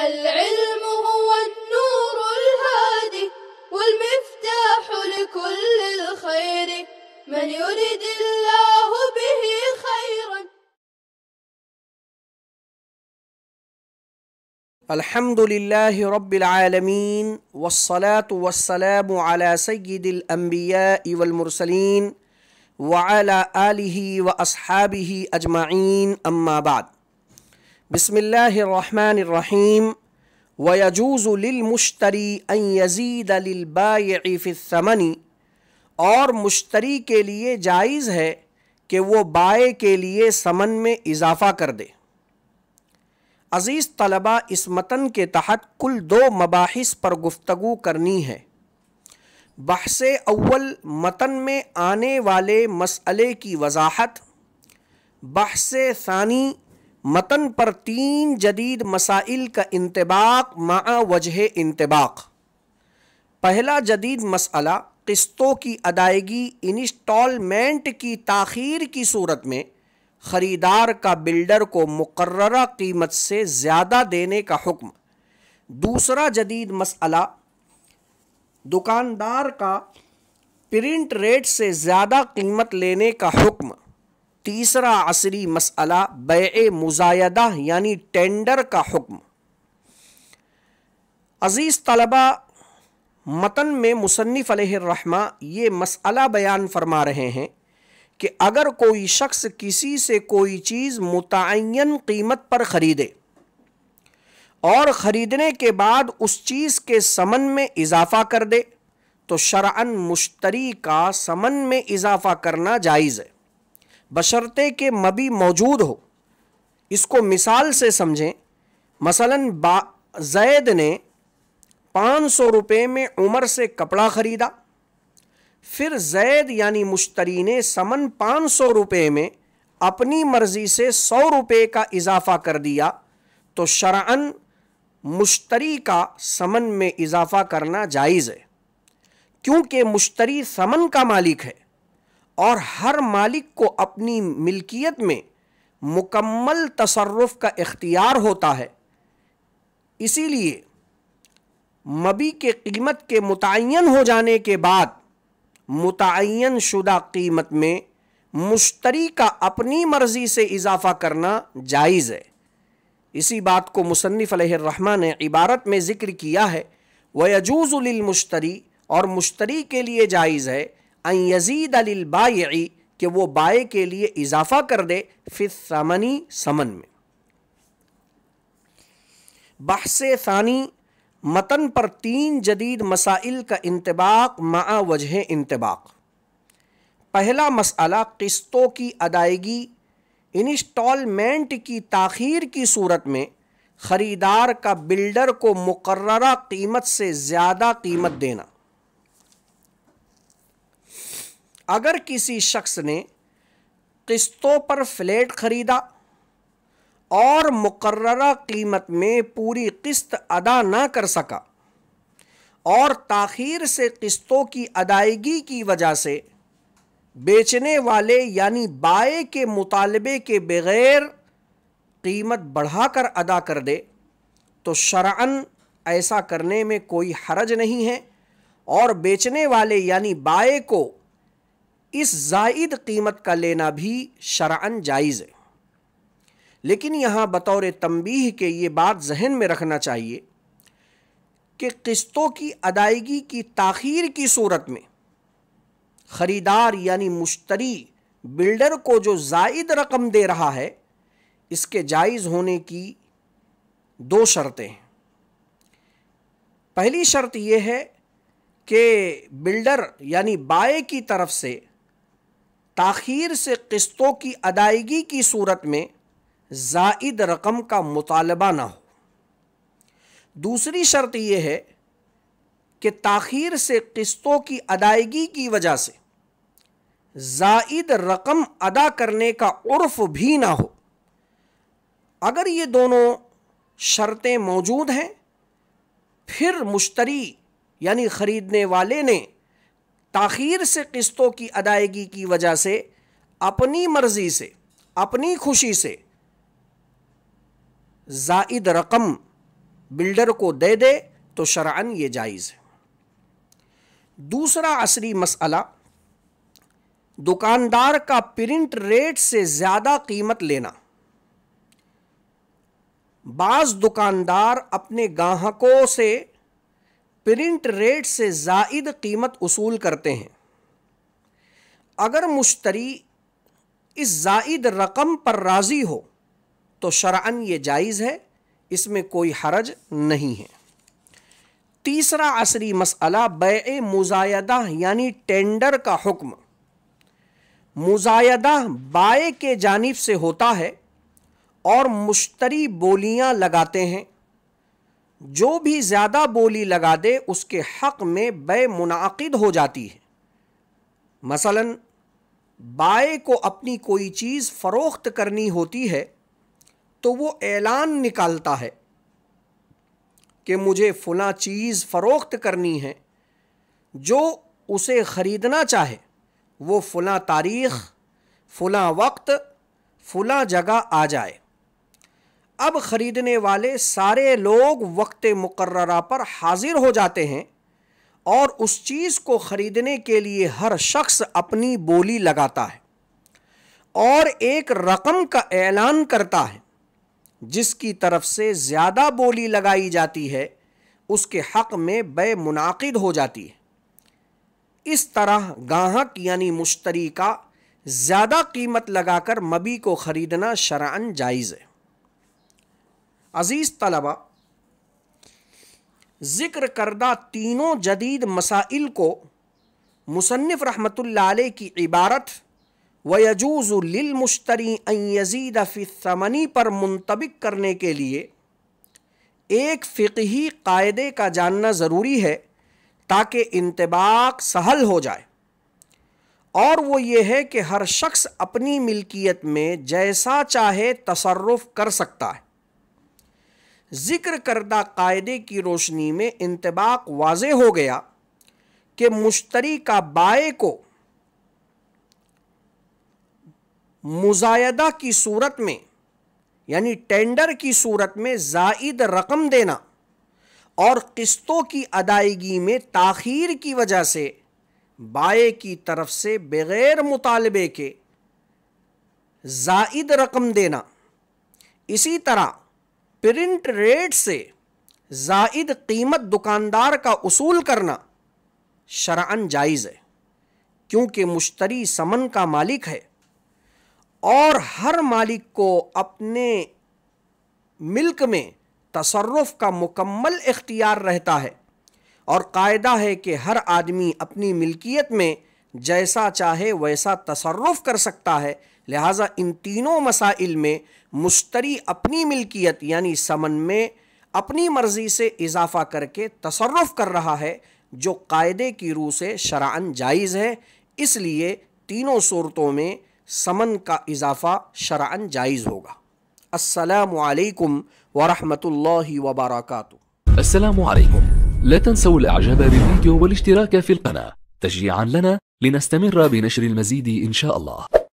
العلم هو النور الهادي والمفتاح لكل الخير من يريد الله به خيرا الحمد لله رب العالمين والصلاة والسلام على سيد الأنبياء والمرسلين وعلى آله وأصحابه أجمعين أما بعد बसमीम वयजूज़ुलमश्तरी अयज़ीद अलबाफ़मनी और मुश्तरी के लिए जायज़ है कि वो बाए के लिए समन में इजाफ़ा कर दे अज़ीज़ तलबा इस मतन के तहत कुल दो मबाहिस पर गुफ्तगू करनी है बहस अव्वल मतन में आने वाले मसले की वजाहत बहस सानी मतन पर तीन जदीद मसाइल का इंतबाक मा वजह इंतबाक पहला जदीद मसला किस्तों की अदायगी इंस्टॉलमेंट की तखीर की सूरत में ख़रीदार का बिल्डर को मुकर कीमत से ज़्यादा देने का हुक्म दूसरा जदीद मसला दुकानदार का प्रिंट रेट से ज़्यादा कीमत लेने का हुक्म तीसरा असरी मसला बे मुजायदा यानी टेंडर का हुक्म अज़ीज़ तलबा मतन में मुसनफ़ रहमा ये मसला बयान फरमा रहे हैं कि अगर कोई शख्स किसी से कोई चीज़ मुतन कीमत पर ख़रीदे और ख़रीदने के बाद उस चीज़ के समन में इजाफ़ा कर दे तो शरा मुश्तरी का समन में इजाफ़ा करना जायज़ है बशर्ते के मबी मौजूद हो इसको मिसाल से समझें मसलन बा जैद ने पाँच सौ रुपये में उमर से कपड़ा ख़रीदा फिर जैद यानी मुश्तरी ने समन पाँच सौ रुपये में अपनी मर्ज़ी से सौ रुपये का इजाफ़ा कर दिया तो शरअन मुश्तरी का समन में इजाफ़ा करना जायज़ है क्योंकि मुश्तरी समन का मालिक है और हर मालिक को अपनी मिल्कियत में मुकम्मल तसरफ़ का इख्तियार होता है इसीलिए मबी के कीमत के मुतन हो जाने के बाद मुतन शुदा कीमत में मुश्तरी का अपनी मर्ज़ी से इजाफ़ा करना जायज़ है इसी बात को मुसनफ़ ने इबारत में ज़िक्र किया है वयजूज़ुलमश्तरी और मुश्तरी के लिए जायज़ है यजीद अलिल बाई कि वो बाए के लिए इजाफा कर दे फिर सामनी समन में बहस सानी मतन पर तीन जदीद मसाइल का इंतबाक मा वजह इंतबाक पहला मसला किस्तों की अदायगी इंस्टॉलमेंट की तखीर की सूरत में ख़रीदार का बिल्डर को मुकर्रा कीमत से ज़्यादा कीमत देना अगर किसी शख्स ने किस्तों पर फ्लैट ख़रीदा और मुकर कीमत में पूरी किस्त अदा ना कर सका और तखिर से किस्तों की अदायगी की वजह से बेचने वाले यानी बाए के मुतालबे के बग़ैर कीमत बढ़ा कर अदा कर दे तो शरान ऐसा करने में कोई हरज नहीं है और बेचने वाले यानी बाए को इस जायद कीमत का लेना भी शरा जायज़ है लेकिन यहाँ बतौर तमबी के ये बात जहन में रखना चाहिए कि किस्तों की अदायगी की तखीर की सूरत में ख़रीदार यानी मुश्तरी बिल्डर को जो जायद रकम दे रहा है इसके जायज़ होने की दो शर्तें हैं पहली शर्त यह है कि बिल्डर यानी बाए की तरफ से ताखीर से किस्तों की अदायगी की सूरत में जायद रकम का मुतालबा ना हो दूसरी शर्त यह है कि ताखीर से किस्तों की अदायगी की वजह से जायद रकम अदा करने का उर्फ भी ना हो अगर ये दोनों शर्तें मौजूद हैं फिर मुश्तरी यानी ख़रीदने वाले ने ताखीर से किस्तों की अदायगी की वजह से अपनी मर्ज़ी से अपनी खुशी से जायद रकम बिल्डर को दे दे तो शरान ये जायज़ है दूसरा असरी मसला दुकानदार का प्रिंट रेट से ज़्यादा कीमत लेना बाज़ दुकानदार अपने ग्राहकों से प्रिंट रेट से जायद कीमत वसूल करते हैं अगर मुश्तरी इस जायद रकम पर राज़ी हो तो शरान ये जायज़ है इसमें कोई हरज नहीं है तीसरा असरी मसला बे मुजायदा यानी टेंडर का हुक्म मुजायदा बाए के जानब से होता है और मुश्तरी बोलियां लगाते हैं जो भी ज़्यादा बोली लगा दे उसके हक़ में बे मुनद हो जाती है मसलन बाए को अपनी कोई चीज़ फ़रोख्त करनी होती है तो वो ऐलान निकालता है कि मुझे फ़लाँ चीज़ फ़रोख्त करनी है जो उसे ख़रीदना चाहे वो फ़लाँ तारीख़ फ़लाँ वक्त फ़लाँ जगह आ जाए अब ख़रीदने वाले सारे लोग वक्त मुकर पर हाजिर हो जाते हैं और उस चीज़ को ख़रीदने के लिए हर शख्स अपनी बोली लगाता है और एक रकम का ऐलान करता है जिसकी तरफ से ज़्यादा बोली लगाई जाती है उसके हक़ में बे मुनद हो जाती है इस तरह गाहक यानी मुश्तरी का ज़्यादा कीमत लगाकर मबी को ख़रीदना शरान जायज़ है अज़ीज़ तलबा ज़िक्र करदा तीनों जदीद मसाइल को मुसनफ़ रहमत की इबारत व यजूज़ फ़िसमनी पर मुंतबिक करने के लिए एक फ़िकी कायदे का जानना ज़रूरी है ताकि इंतबाक सहल हो जाए और वो ये है कि हर शख्स अपनी मिल्कियत में जैसा चाहे तसरफ़ कर सकता है ज़िक्र करदा कायदे की रोशनी में इंतबाक वाज हो गया कि मुश्तरी का बाए को मुजायदा की सूरत में यानी टेंडर की सूरत में जायद रकम देना और किस्तों की अदायगी में ताखीर की वजह से बाए की तरफ से बग़ैर मुतालबे के जायद रकम देना इसी तरह प्रिंट रेट से जायद कीमत दुकानदार का उसूल करना शरान जायज़ है क्योंकि मुश्तरी समन का मालिक है और हर मालिक को अपने मिल्क में तसरफ का मुकम्मल इख्तियार रहता है और कायदा है कि हर आदमी अपनी मिल्कियत में जैसा चाहे वैसा तसरफ कर सकता है लिहाजा इन तीनों मसाइल में मुश्तरी अपनी मिल्कियत यानी समन में अपनी मर्ज़ी से इजाफ़ा करके तसरफ़ कर रहा है जो कायदे की रूह से शरान जायज़ है इसलिए तीनों सूरतों में समन का इजाफ़ा السلام जायज़ होगा असलकम वरहमल वबरक असलकम لا تنسوا الإعجاب بالفيديو والاشتراك في القناة تشجيعا لنا لنستمر بنشر المزيد إن شاء الله